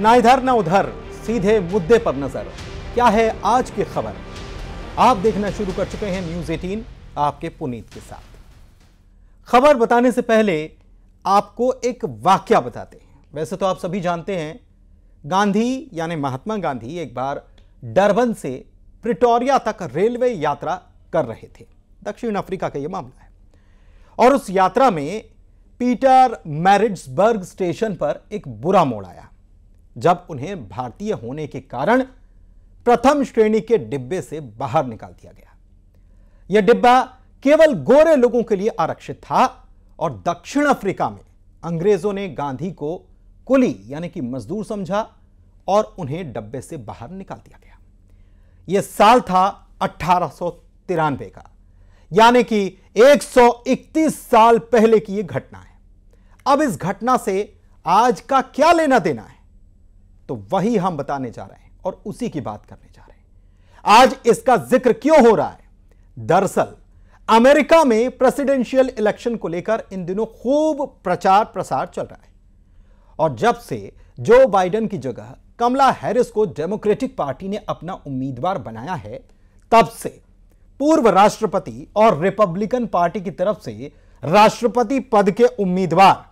ना इधर ना उधर सीधे मुद्दे पर नजर क्या है आज की खबर आप देखना शुरू कर चुके हैं न्यूज 18 आपके पुनीत के साथ खबर बताने से पहले आपको एक वाक्य बताते हैं वैसे तो आप सभी जानते हैं गांधी यानी महात्मा गांधी एक बार डरबन से प्रिटोरिया तक रेलवे यात्रा कर रहे थे दक्षिण अफ्रीका का यह मामला है और उस यात्रा में पीटर मैरिट्सबर्ग स्टेशन पर एक बुरा मोड़ आया जब उन्हें भारतीय होने के कारण प्रथम श्रेणी के डिब्बे से बाहर निकाल दिया गया यह डिब्बा केवल गोरे लोगों के लिए आरक्षित था और दक्षिण अफ्रीका में अंग्रेजों ने गांधी को कुली यानी कि मजदूर समझा और उन्हें डब्बे से बाहर निकाल दिया गया यह साल था अठारह का यानी कि 131 साल पहले की यह घटना है अब इस घटना से आज का क्या लेना देना है तो वही हम बताने जा रहे हैं और उसी की बात करने जा रहे हैं आज इसका जिक्र क्यों हो रहा है दरअसल अमेरिका में प्रेसिडेंशियल इलेक्शन को लेकर इन दिनों खूब प्रचार प्रसार चल रहा है और जब से जो बाइडन की जगह कमला हैरिस को डेमोक्रेटिक पार्टी ने अपना उम्मीदवार बनाया है तब से पूर्व राष्ट्रपति और रिपब्लिकन पार्टी की तरफ से राष्ट्रपति पद के उम्मीदवार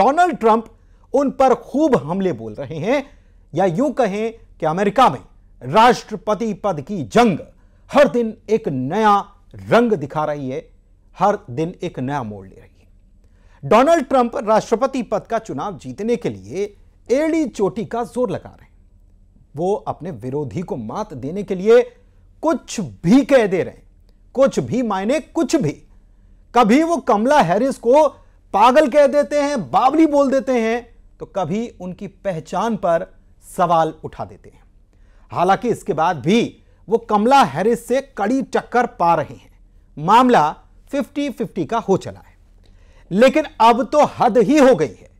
डोनाल्ड ट्रंप उन पर खूब हमले बोल रहे हैं या यूं कहें कि अमेरिका में राष्ट्रपति पद की जंग हर दिन एक नया रंग दिखा रही है हर दिन एक नया मोड़ ले रही है डोनाल्ड ट्रंप राष्ट्रपति पद का चुनाव जीतने के लिए एड़ी चोटी का जोर लगा रहे हैं वो अपने विरोधी को मात देने के लिए कुछ भी कह दे रहे हैं कुछ भी मायने कुछ भी कभी वो कमला हैरिस को पागल कह देते हैं बाबली बोल देते हैं तो कभी उनकी पहचान पर सवाल उठा देते हैं हालांकि इसके बाद भी वो कमला हैरिस से कड़ी टक्कर पा रहे हैं मामला 50-50 का हो चला है लेकिन अब तो हद ही हो गई है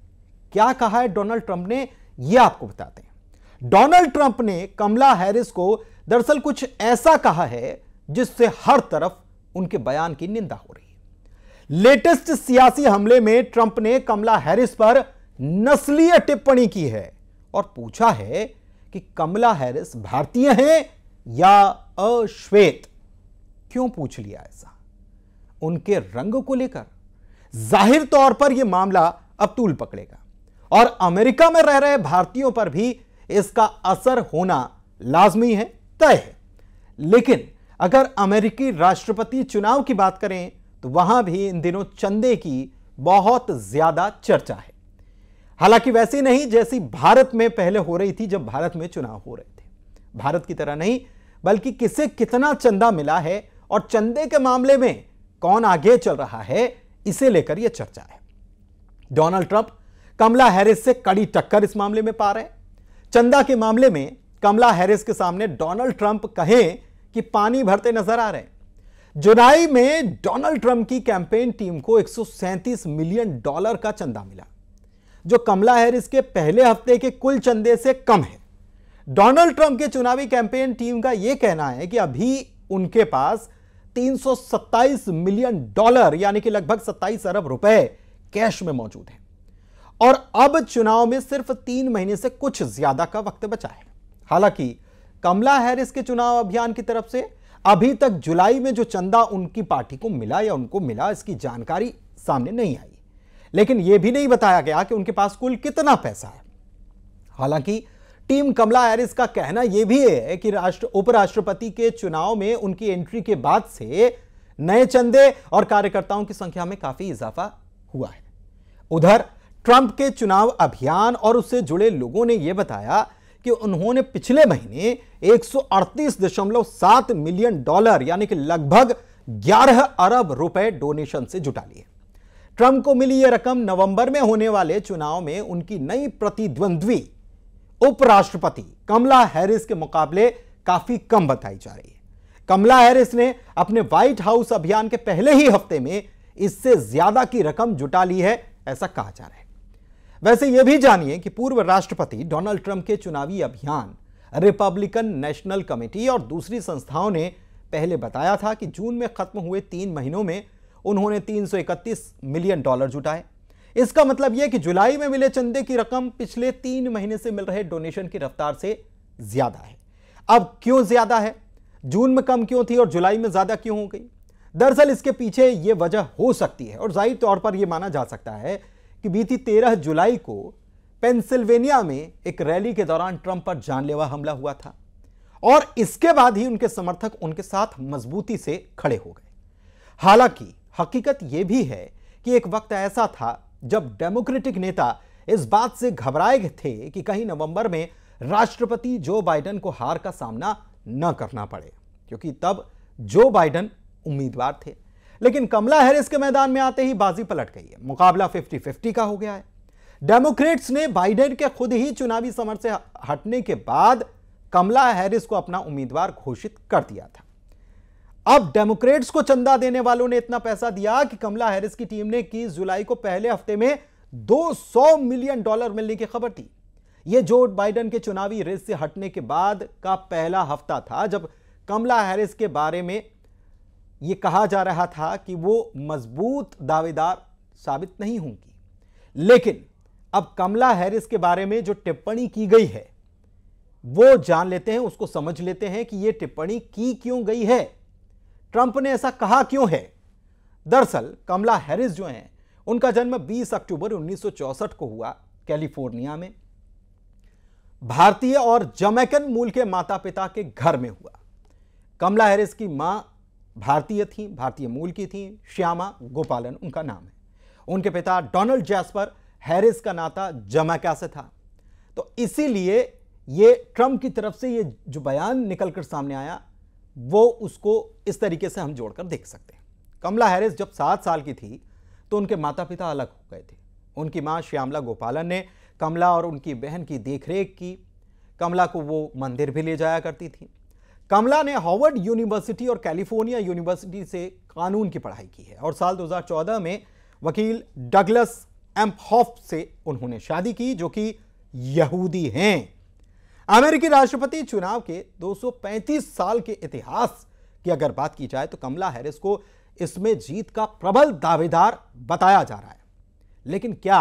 क्या कहा है डोनाल्ड ट्रंप ने यह आपको बताते हैं डोनाल्ड ट्रंप ने कमला हैरिस को दरअसल कुछ ऐसा कहा है जिससे हर तरफ उनके बयान की निंदा हो रही है लेटेस्ट सियासी हमले में ट्रंप ने कमला हैरिस पर नस्लीय टिप्पणी की है और पूछा है कि कमला हैरिस भारतीय हैं या अश्वेत क्यों पूछ लिया ऐसा उनके रंग को लेकर जाहिर तौर पर यह मामला अबतूल पकड़ेगा और अमेरिका में रह रहे भारतीयों पर भी इसका असर होना लाजमी है तय है लेकिन अगर अमेरिकी राष्ट्रपति चुनाव की बात करें तो वहां भी इन दिनों चंदे की बहुत ज्यादा चर्चा है हालांकि वैसी नहीं जैसी भारत में पहले हो रही थी जब भारत में चुनाव हो रहे थे भारत की तरह नहीं बल्कि किसे कितना चंदा मिला है और चंदे के मामले में कौन आगे चल रहा है इसे लेकर यह चर्चा है डोनाल्ड ट्रंप कमला हैरिस से कड़ी टक्कर इस मामले में पा रहे हैं चंदा के मामले में कमला हैरिस के सामने डोनाल्ड ट्रंप कहे कि पानी भरते नजर आ रहे हैं जुलाई में डोनाल्ड ट्रंप की कैंपेन टीम को एक मिलियन डॉलर का चंदा मिला जो कमला हैरिस के पहले हफ्ते के कुल चंदे से कम है डोनाल्ड ट्रंप के चुनावी कैंपेन टीम का यह कहना है कि अभी उनके पास 327 मिलियन डॉलर यानी कि लगभग 27 अरब रुपए कैश में मौजूद है और अब चुनाव में सिर्फ तीन महीने से कुछ ज्यादा का वक्त बचा है हालांकि कमला हैरिस के चुनाव अभियान की तरफ से अभी तक जुलाई में जो चंदा उनकी पार्टी को मिला या उनको मिला इसकी जानकारी सामने नहीं आई लेकिन यह भी नहीं बताया गया कि उनके पास कुल कितना पैसा है हालांकि टीम कमला एरिस का कहना यह भी है कि राष्ट्र उपराष्ट्रपति के चुनाव में उनकी एंट्री के बाद से नए चंदे और कार्यकर्ताओं की संख्या में काफी इजाफा हुआ है उधर ट्रंप के चुनाव अभियान और उससे जुड़े लोगों ने यह बताया कि उन्होंने पिछले महीने एक मिलियन डॉलर यानी कि लगभग 11 अरब रुपए डोनेशन से जुटा लिए ट्रंप को मिली यह रकम नवंबर में होने वाले चुनाव में उनकी नई प्रतिद्वंद्वी उपराष्ट्रपति कमला हैरिस के मुकाबले काफी कम बताई जा रही है कमला हैरिस ने अपने व्हाइट हाउस अभियान के पहले ही हफ्ते में इससे ज्यादा की रकम जुटा ली है ऐसा कहा जा रहा है वैसे यह भी जानिए कि पूर्व राष्ट्रपति डोनाल्ड ट्रंप के चुनावी अभियान रिपब्लिकन नेशनल कमेटी और दूसरी संस्थाओं ने पहले बताया था कि जून में खत्म हुए तीन महीनों में उन्होंने 331 मिलियन डॉलर जुटाए इसका मतलब यह कि जुलाई में मिले चंदे की रकम पिछले तीन महीने से मिल रहे डोनेशन की रफ्तार से ज्यादा है अब क्यों ज्यादा है जून में कम क्यों थी और जुलाई में ज्यादा क्यों हो गई दरअसल इसके पीछे यह वजह हो सकती है और जाहिर तौर पर यह माना जा सकता है कि बीती तेरह जुलाई को पेंसिल्वेनिया में एक रैली के दौरान ट्रंप पर जानलेवा हमला हुआ था और इसके बाद ही उनके समर्थक उनके साथ मजबूती से खड़े हो गए हालांकि हकीकत यह भी है कि एक वक्त ऐसा था जब डेमोक्रेटिक नेता इस बात से घबराए थे कि कहीं नवंबर में राष्ट्रपति जो बाइडन को हार का सामना न करना पड़े क्योंकि तब जो बाइडन उम्मीदवार थे लेकिन कमला हैरिस के मैदान में आते ही बाजी पलट गई है मुकाबला 50-50 का हो गया है डेमोक्रेट्स ने बाइडेन के खुद ही चुनावी समर से हटने के बाद कमला हैरिस को अपना उम्मीदवार घोषित कर दिया था अब डेमोक्रेट्स को चंदा देने वालों ने इतना पैसा दिया कि कमला हैरिस की टीम ने 21 जुलाई को पहले हफ्ते में 200 मिलियन डॉलर मिलने की खबर थी यह जो बाइडन के चुनावी रेस से हटने के बाद का पहला हफ्ता था जब कमला हैरिस के बारे में यह कहा जा रहा था कि वो मजबूत दावेदार साबित नहीं होंगी लेकिन अब कमला हैरिस के बारे में जो टिप्पणी की गई है वो जान लेते हैं उसको समझ लेते हैं कि यह टिप्पणी की क्यों गई है ट्रंप ने ऐसा कहा क्यों है दरअसल कमला हैरिस जो हैं उनका जन्म 20 अक्टूबर 1964 को हुआ कैलिफोर्निया में भारतीय और जमैकन मूल के माता पिता के घर में हुआ कमला हैरिस की मां भारतीय थी भारतीय मूल की थी श्यामा गोपालन उनका नाम है उनके पिता डोनाल्ड जैस्पर हैरिस का नाता जमैका से था तो इसीलिए ये ट्रंप की तरफ से ये जो बयान निकलकर सामने आया वो उसको इस तरीके से हम जोड़कर देख सकते हैं कमला हैरिस जब सात साल की थी तो उनके माता पिता अलग हो गए थे उनकी माँ श्यामला गोपालन ने कमला और उनकी बहन की देखरेख की कमला को वो मंदिर भी ले जाया करती थी कमला ने हॉवर्ड यूनिवर्सिटी और कैलिफोर्निया यूनिवर्सिटी से कानून की पढ़ाई की है और साल 2014 में वकील डगलस एम्पहॉफ से उन्होंने शादी की जो कि यहूदी हैं अमेरिकी राष्ट्रपति चुनाव के 235 साल के इतिहास की अगर बात की जाए तो कमला हैरिस को इसमें जीत का प्रबल दावेदार बताया जा रहा है लेकिन क्या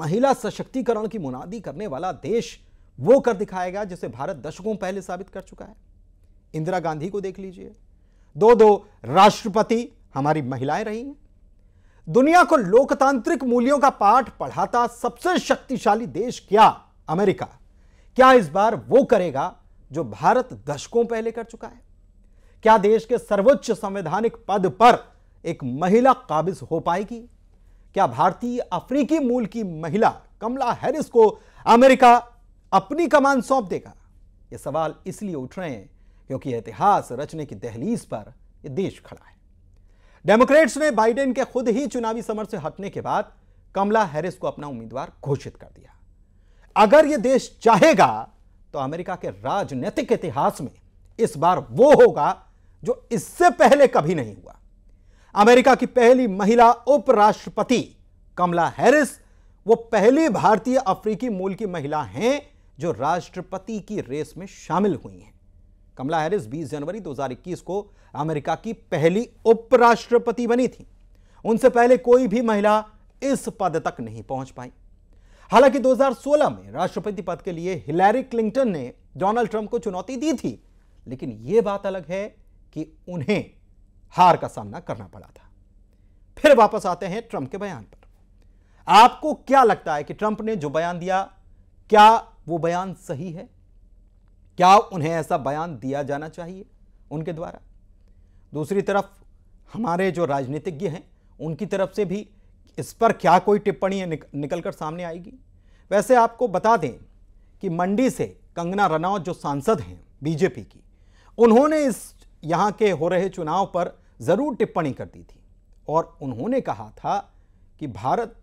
महिला सशक्तिकरण की मुनादी करने वाला देश वो कर दिखाएगा जिसे भारत दशकों पहले साबित कर चुका है इंदिरा गांधी को देख लीजिए दो दो राष्ट्रपति हमारी महिलाएं रही हैं दुनिया को लोकतांत्रिक मूल्यों का पाठ पढ़ाता सबसे शक्तिशाली देश क्या अमेरिका क्या इस बार वो करेगा जो भारत दशकों पहले कर चुका है क्या देश के सर्वोच्च संवैधानिक पद पर एक महिला काबिज हो पाएगी क्या भारतीय अफ्रीकी मूल की महिला कमला हैरिस को अमेरिका अपनी कमान सौंप देगा यह सवाल इसलिए उठ रहे हैं क्योंकि इतिहास रचने की दहलीज पर यह देश खड़ा है डेमोक्रेट्स ने बाइडेन के खुद ही चुनावी समर से हटने के बाद कमला हैरिस को अपना उम्मीदवार घोषित कर दिया अगर यह देश चाहेगा तो अमेरिका के राजनीतिक इतिहास में इस बार वो होगा जो इससे पहले कभी नहीं हुआ अमेरिका की पहली महिला उपराष्ट्रपति कमला हैरिस वो पहली भारतीय अफ्रीकी मूल की महिला हैं जो राष्ट्रपति की रेस में शामिल हुई हैं कमला हैरिस 20 जनवरी 2021 को अमेरिका की पहली उपराष्ट्रपति बनी थी उनसे पहले कोई भी महिला इस पद तक नहीं पहुंच पाई हालांकि 2016 में राष्ट्रपति पद के लिए हिलैरी क्लिंटन ने डोनाल्ड ट्रंप को चुनौती दी थी लेकिन यह बात अलग है कि उन्हें हार का सामना करना पड़ा था फिर वापस आते हैं ट्रंप के बयान पर आपको क्या लगता है कि ट्रंप ने जो बयान दिया क्या वो बयान सही है क्या उन्हें ऐसा बयान दिया जाना चाहिए उनके द्वारा दूसरी तरफ हमारे जो राजनीतिज्ञ हैं उनकी तरफ से भी इस पर क्या कोई टिप्पणी निक, निकल कर सामने आएगी वैसे आपको बता दें कि मंडी से कंगना रनौत जो सांसद हैं बीजेपी की उन्होंने इस यहाँ के हो रहे चुनाव पर ज़रूर टिप्पणी कर दी थी और उन्होंने कहा था कि भारत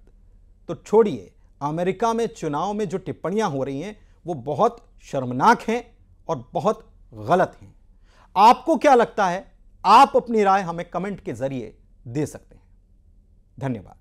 तो छोड़िए अमेरिका में चुनाव में जो टिप्पणियां हो रही हैं वो बहुत शर्मनाक हैं और बहुत गलत हैं आपको क्या लगता है आप अपनी राय हमें कमेंट के जरिए दे सकते हैं धन्यवाद